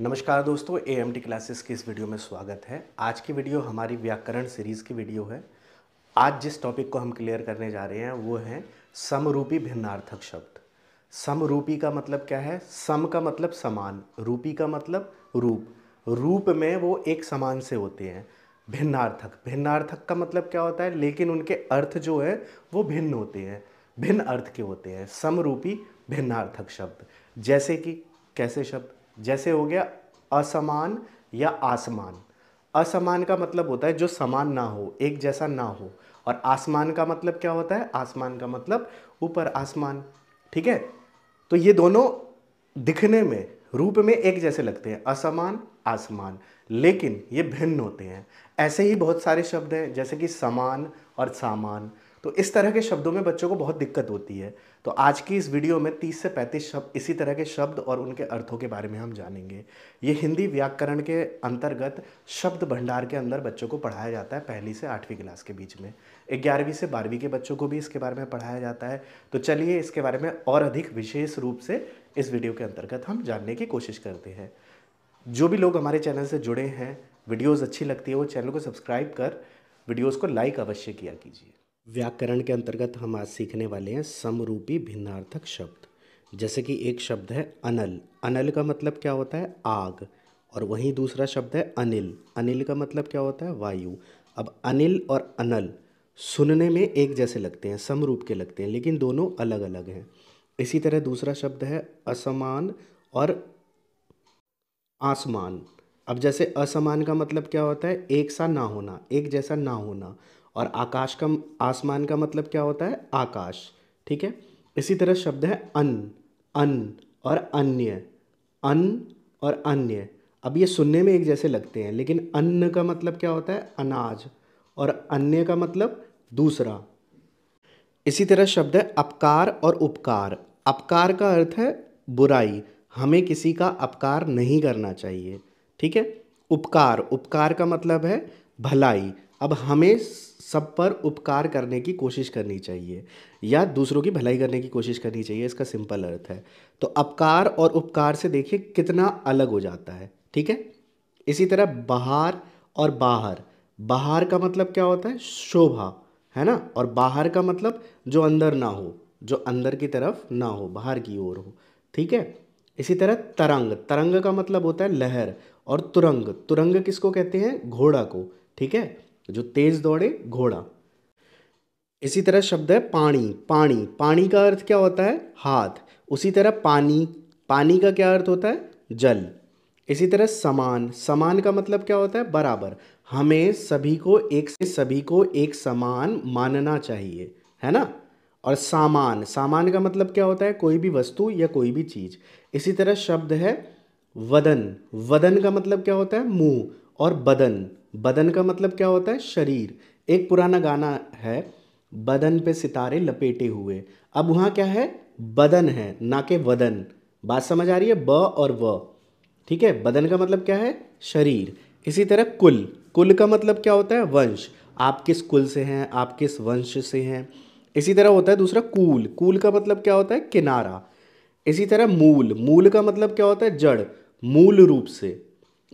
नमस्कार दोस्तों A M T classes की इस वीडियो में स्वागत है आज की वीडियो हमारी व्याकरण सीरीज़ की वीडियो है आज जिस टॉपिक को हम क्लियर करने जा रहे हैं वो है समरूपी भिन्नार्थक शब्द समरूपी का मतलब क्या है सम का मतलब समान रूपी का मतलब रूप रूप में वो एक समान से होते हैं भिन्नार्थक भिन्नार्थक का मतलब क्या होता है लेकिन उनके अर्थ जो है वो भिन्न होते हैं भिन्न अर्थ के होते हैं समरूपी भिन्नार्थक शब्द जैसे कि कैसे शब्द जैसे हो गया असमान या आसमान असमान का मतलब होता है जो समान ना हो एक जैसा ना हो और आसमान का मतलब क्या होता है आसमान का मतलब ऊपर आसमान ठीक है तो ये दोनों दिखने में रूप में एक जैसे लगते हैं असमान आसमान लेकिन ये भिन्न होते हैं ऐसे ही बहुत सारे शब्द हैं जैसे कि समान और सामान तो इस तरह के शब्दों में बच्चों को बहुत दिक्कत होती है तो आज की इस वीडियो में 30 से 35 शब्द इसी तरह के शब्द और उनके अर्थों के बारे में हम जानेंगे ये हिंदी व्याकरण के अंतर्गत शब्द भंडार के अंदर बच्चों को पढ़ाया जाता है पहली से आठवीं क्लास के बीच में ग्यारहवीं से बारहवीं के बच्चों को भी इसके बारे में पढ़ाया जाता है तो चलिए इसके बारे में और अधिक विशेष रूप से इस वीडियो के अंतर्गत हम जानने की कोशिश करते हैं जो भी लोग हमारे चैनल से जुड़े हैं वीडियोज़ अच्छी लगती है वो चैनल को सब्सक्राइब कर वीडियोज़ को लाइक अवश्य किया कीजिए व्याकरण के अंतर्गत हम आज सीखने वाले हैं समरूपी भिन्नार्थक शब्द जैसे कि एक शब्द है अनल अनल का मतलब क्या होता है आग और वहीं दूसरा शब्द है अनिल अनिल का मतलब क्या होता है वायु अब अनिल और अनल सुनने में एक जैसे लगते हैं समरूप के लगते हैं लेकिन दोनों अलग अलग हैं इसी तरह दूसरा शब्द है असमान और आसमान अब जैसे असमान का मतलब क्या होता है एक सा ना होना एक जैसा ना होना और आकाश का आसमान का मतलब क्या होता है आकाश ठीक है इसी तरह शब्द है अन अन और अन्य अन और अन्य अब ये सुनने में एक जैसे लगते हैं लेकिन अन्न का मतलब क्या होता है अनाज और अन्य का मतलब दूसरा इसी तरह शब्द है अपकार और उपकार अपकार का अर्थ है बुराई हमें किसी का अपकार नहीं करना चाहिए ठीक है उपकार उपकार का मतलब है भलाई अब हमें सब पर उपकार करने की कोशिश करनी चाहिए या दूसरों की भलाई करने की कोशिश करनी चाहिए इसका सिंपल अर्थ है तो अपकार और उपकार से देखिए कितना अलग हो जाता है ठीक है इसी तरह बाहर और बाहर बाहर का मतलब क्या होता है शोभा है ना और बाहर का मतलब जो अंदर ना हो जो अंदर की तरफ ना हो बाहर की ओर हो ठीक है इसी तरह तरंग तरंग का मतलब होता है लहर और तुरंग तुरंग किसको कहते हैं घोड़ा को ठीक है तो जो तेज दौड़े घोड़ा इसी तरह शब्द है पानी पानी पानी का अर्थ क्या होता है हाथ उसी तरह पानी पानी का क्या अर्थ होता है जल इसी तरह समान समान का मतलब क्या होता है बराबर हमें सभी को एक से सभी को एक समान मानना चाहिए है ना और सामान सामान का मतलब क्या होता है कोई भी वस्तु या कोई भी चीज़ इसी तरह शब्द है वदन वदन का मतलब क्या होता है मुंह और बदन बदन का मतलब क्या होता है शरीर एक पुराना गाना है बदन पे सितारे लपेटे हुए अब वहाँ क्या है बदन है ना कि वदन बात समझ आ रही है ब और व ठीक है बदन का मतलब क्या है शरीर इसी तरह कुल कुल का मतलब क्या होता है वंश आप किस कुल से हैं आप किस वंश से हैं इसी तरह होता है दूसरा कूल कूल का मतलब क्या होता है किनारा इसी तरह मूल मूल का मतलब क्या होता है जड़ मूल रूप से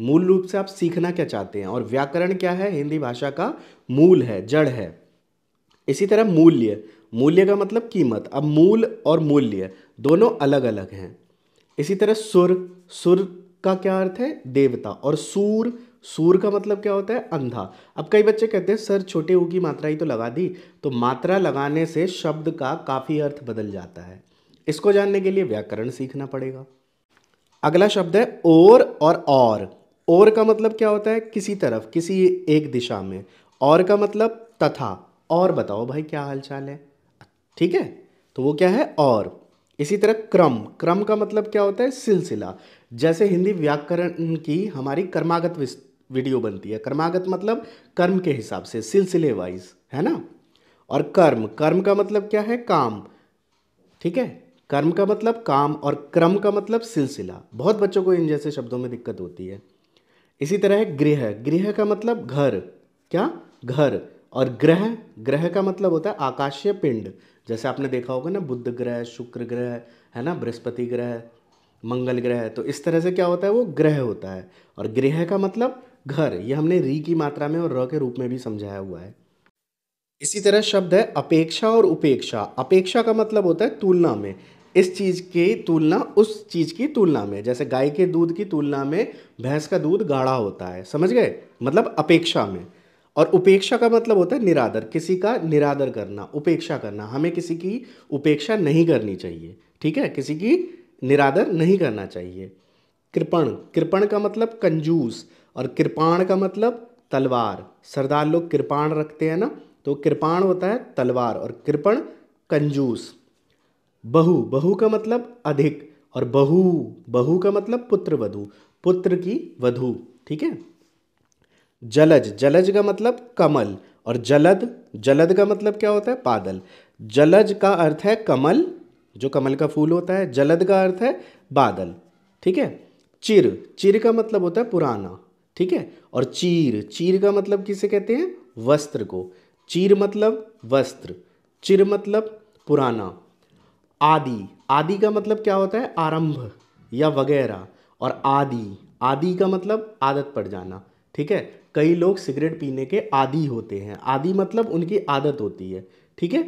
मूल रूप से आप सीखना क्या चाहते हैं और व्याकरण क्या है हिंदी भाषा का मूल है जड़ है इसी तरह मूल्य मूल्य का मतलब कीमत अब मूल और मूल्य दोनों अलग अलग हैं इसी तरह सुर सुर का क्या अर्थ है देवता और सूर सूर का मतलब क्या होता है अंधा अब कई बच्चे कहते हैं सर छोटे ऊ की मात्रा ही तो लगा दी तो मात्रा लगाने से शब्द का काफ़ी अर्थ बदल जाता है इसको जानने के लिए व्याकरण सीखना पड़ेगा अगला शब्द है और और और और का मतलब क्या होता है किसी तरफ किसी एक दिशा में और का मतलब तथा और बताओ भाई क्या हालचाल है ठीक है तो वो क्या है और इसी तरह क्रम क्रम का मतलब क्या होता है सिलसिला जैसे हिंदी व्याकरण की हमारी कर्मागत वीडियो बनती है कर्मागत मतलब कर्म के हिसाब से सिलसिले वाइज है ना और कर्म कर्म का मतलब क्या है काम ठीक है कर्म का मतलब काम और क्रम का मतलब सिलसिला बहुत बच्चों को इन जैसे शब्दों में दिक्कत होती है इसी तरह है गृह गृह का मतलब घर क्या घर और ग्रह ग्रह का मतलब होता है आकाशीय पिंड जैसे आपने देखा होगा ना बुद्ध ग्रह शुक्र ग्रह है ना बृहस्पति ग्रह मंगल ग्रह तो इस तरह से क्या होता है वो ग्रह होता है और गृह का मतलब घर ये हमने री की मात्रा में और र के रूप में भी समझाया हुआ है इसी तरह शब्द है अपेक्षा और उपेक्षा अपेक्षा का मतलब होता है तुलना में इस चीज़ की तुलना उस चीज़ की तुलना में जैसे गाय के दूध की तुलना में भैंस का दूध गाढ़ा होता है समझ गए मतलब अपेक्षा में और उपेक्षा का मतलब होता है निरादर किसी का निरादर करना उपेक्षा करना हमें किसी की उपेक्षा नहीं करनी चाहिए ठीक है किसी की निरादर नहीं करना चाहिए कृपण कृपण का मतलब कंजूस और कृपाण का मतलब तलवार सरदार लोग कृपाण रखते हैं ना तो कृपाण होता है तलवार और कृपण कंजूस बहु बहु का मतलब अधिक और बहु बहु का मतलब पुत्र वधु पुत्र की वधु ठीक है जलज जलज का मतलब कमल और जलद जलद का मतलब क्या होता है बादल जलज का अर्थ है कमल जो कमल का फूल होता है जलद का अर्थ है बादल ठीक है चिर चिर का मतलब होता है पुराना ठीक है और चीर चीर का मतलब किसे कहते हैं वस्त्र को चीर मतलब वस्त्र चिर मतलब पुराना आदि आदि का मतलब क्या होता है आरंभ या वगैरह और आदि आदि का मतलब आदत पड़ जाना ठीक है कई लोग सिगरेट पीने के आदि होते हैं आदि मतलब उनकी आदत होती है ठीक है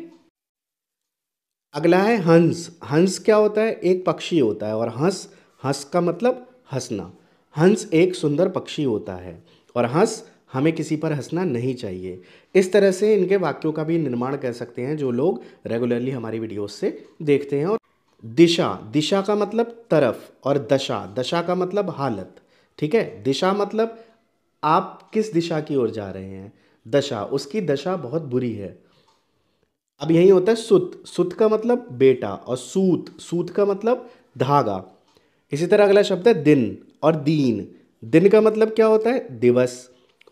अगला है हंस हंस क्या होता है एक पक्षी होता है और हंस हंस का मतलब हंसना हंस एक सुंदर पक्षी होता है और हंस हमें किसी पर हंसना नहीं चाहिए इस तरह से इनके वाक्यों का भी निर्माण कर सकते हैं जो लोग रेगुलरली हमारी वीडियोस से देखते हैं और दिशा दिशा का मतलब तरफ और दशा दशा का मतलब हालत ठीक है दिशा मतलब आप किस दिशा की ओर जा रहे हैं दशा उसकी दशा बहुत बुरी है अब यही होता है सुत सुत का मतलब बेटा और सूत सूत का मतलब धागा इसी तरह अगला शब्द है दिन और दीन दिन का मतलब क्या होता है दिवस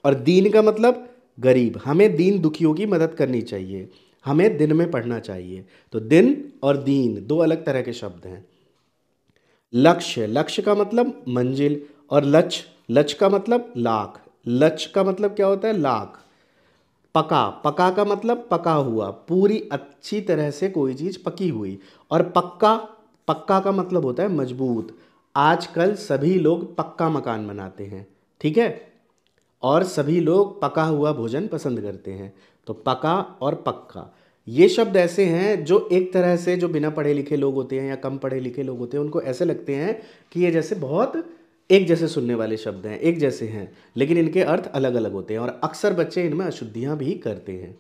और दीन का मतलब गरीब हमें दीन दुखियों की मदद करनी चाहिए हमें दिन में पढ़ना चाहिए तो दिन और दीन दो अलग तरह के शब्द हैं लक्ष्य लक्ष्य का मतलब मंजिल और लक्ष्य लक्ष्य का मतलब लाख लक्ष्य का मतलब क्या होता है लाख पका पका का मतलब पका हुआ पूरी अच्छी तरह से कोई चीज़ पकी हुई और पक्का पक्का का मतलब होता है मजबूत आजकल सभी लोग पक्का मकान बनाते हैं ठीक है और सभी लोग पका हुआ भोजन पसंद करते हैं तो पका और पक्का ये शब्द ऐसे हैं जो एक तरह से जो बिना पढ़े लिखे लोग होते हैं या कम पढ़े लिखे लोग होते हैं उनको ऐसे लगते हैं कि ये जैसे बहुत एक जैसे सुनने वाले शब्द हैं एक जैसे हैं लेकिन इनके अर्थ अलग अलग होते हैं और अक्सर बच्चे इनमें अशुद्धियाँ भी करते हैं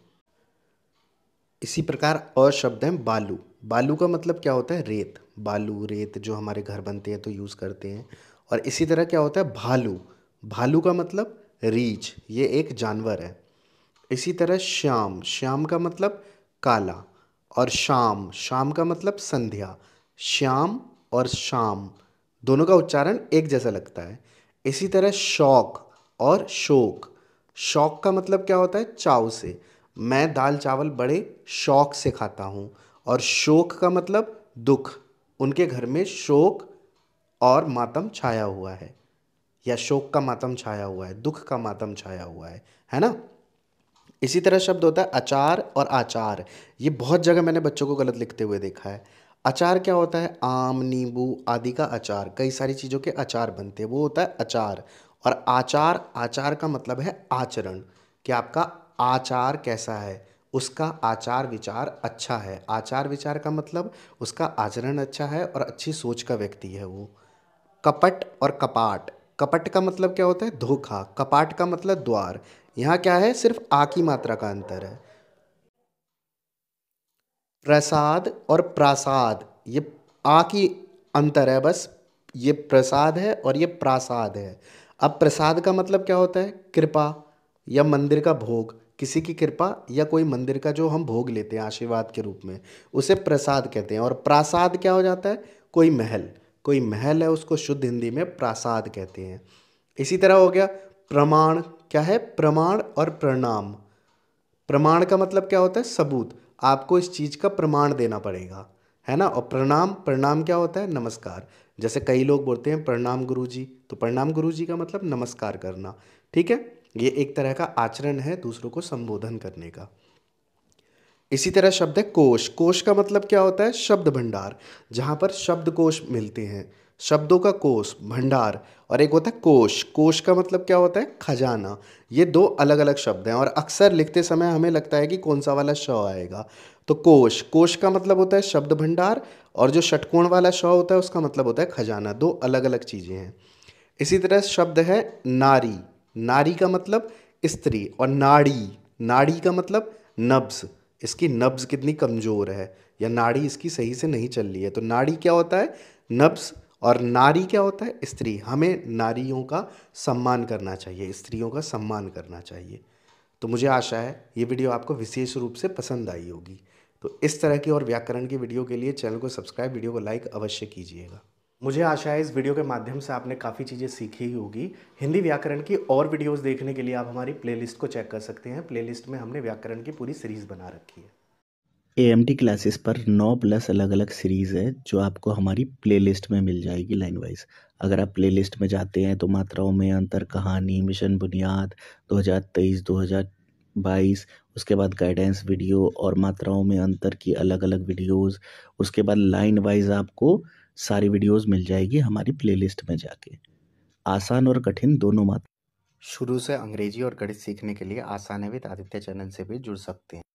इसी प्रकार और शब्द हैं बालू बालू का मतलब क्या होता है रेत बालू रेत जो हमारे घर बनते हैं तो यूज़ करते हैं और इसी तरह क्या होता है भालू भालू का मतलब रीछ ये एक जानवर है इसी तरह श्याम श्याम का मतलब काला और शाम शाम का मतलब संध्या श्याम और शाम दोनों का उच्चारण एक जैसा लगता है इसी तरह शौक और शोक शौक का मतलब क्या होता है चाव से मैं दाल चावल बड़े शौक से खाता हूँ और शोक का मतलब दुख उनके घर में शोक और मातम छाया हुआ है या शोक का मातम छाया हुआ है दुख का मातम छाया हुआ है है ना इसी तरह शब्द होता है अचार और आचार ये बहुत जगह मैंने बच्चों को गलत लिखते हुए देखा है अचार क्या होता है आम नींबू आदि का अचार कई सारी चीज़ों के अचार बनते हैं वो होता है अचार और आचार आचार का मतलब है आचरण कि आपका आचार कैसा है उसका आचार विचार अच्छा है आचार विचार का मतलब उसका आचरण अच्छा है और अच्छी सोच का व्यक्ति है वो कपट और कपाट कपट का मतलब क्या होता है धोखा कपाट का मतलब द्वार यहाँ क्या है सिर्फ आ की मात्रा का अंतर है प्रसाद और प्रासाद ये आ की अंतर है बस ये प्रसाद है और ये प्रासाद है अब प्रसाद का मतलब क्या होता है कृपा या मंदिर का भोग किसी की कृपा या कोई मंदिर का जो हम भोग लेते हैं आशीर्वाद के रूप में उसे प्रसाद कहते हैं और प्रासाद क्या हो जाता है कोई महल कोई महल है उसको शुद्ध हिंदी में प्रासाद कहते हैं इसी तरह हो गया प्रमाण क्या है प्रमाण और प्रणाम प्रमाण का मतलब क्या होता है सबूत आपको इस चीज़ का प्रमाण देना पड़ेगा है ना और प्रणाम प्रणाम क्या होता है नमस्कार जैसे कई लोग बोलते हैं प्रणाम गुरु जी तो प्रणाम गुरु जी का मतलब नमस्कार करना ठीक है ये एक तरह का आचरण है दूसरों को संबोधन करने का इसी तरह शब्द है कोश कोश का मतलब क्या होता है शब्द भंडार जहाँ पर शब्द कोश मिलते हैं शब्दों का कोष भंडार और एक होता है कोश कोश का मतलब क्या होता है खजाना ये दो अलग अलग शब्द हैं और अक्सर लिखते समय हमें लगता है कि कौन सा वाला श आएगा तो कोश कोश का मतलब होता है शब्द भंडार और जो षटकोण वाला श होता है उसका मतलब होता है खजाना दो अलग अलग चीज़ें हैं इसी तरह शब्द है नारी नारी का मतलब स्त्री और नाड़ी नाड़ी का मतलब नब्स इसकी नब्स कितनी कमज़ोर है या नाड़ी इसकी सही से नहीं चल रही है तो नाड़ी क्या होता है नब्स और नारी क्या होता है स्त्री हमें नारियों का सम्मान करना चाहिए स्त्रियों का सम्मान करना चाहिए तो मुझे आशा है ये वीडियो आपको विशेष रूप से पसंद आई होगी तो इस तरह की और व्याकरण की वीडियो के लिए चैनल को सब्सक्राइब वीडियो को लाइक अवश्य कीजिएगा मुझे आशा है इस वीडियो के माध्यम से आपने काफ़ी चीज़ें सीखी ही होगी हिंदी व्याकरण की और वीडियोस देखने के लिए आप हमारी प्लेलिस्ट को चेक कर सकते हैं प्लेलिस्ट में हमने व्याकरण की पूरी सीरीज़ बना रखी है ए क्लासेस पर नौ प्लस अलग अलग सीरीज़ है जो आपको हमारी प्लेलिस्ट में मिल जाएगी लाइन वाइज अगर आप प्लेलिस्ट में जाते हैं तो मात्राओं में अंतर कहानी मिशन बुनियाद 2023 2022 उसके बाद गाइडेंस वीडियो और मात्राओं में अंतर की अलग अलग वीडियोस उसके बाद लाइन वाइज आपको सारी वीडियोज़ मिल जाएगी हमारी लिस्ट में जाके आसान और कठिन दोनों मात्रा शुरू से अंग्रेजी और गणित सीखने के लिए विद आदित्य चैनल से भी जुड़ सकते हैं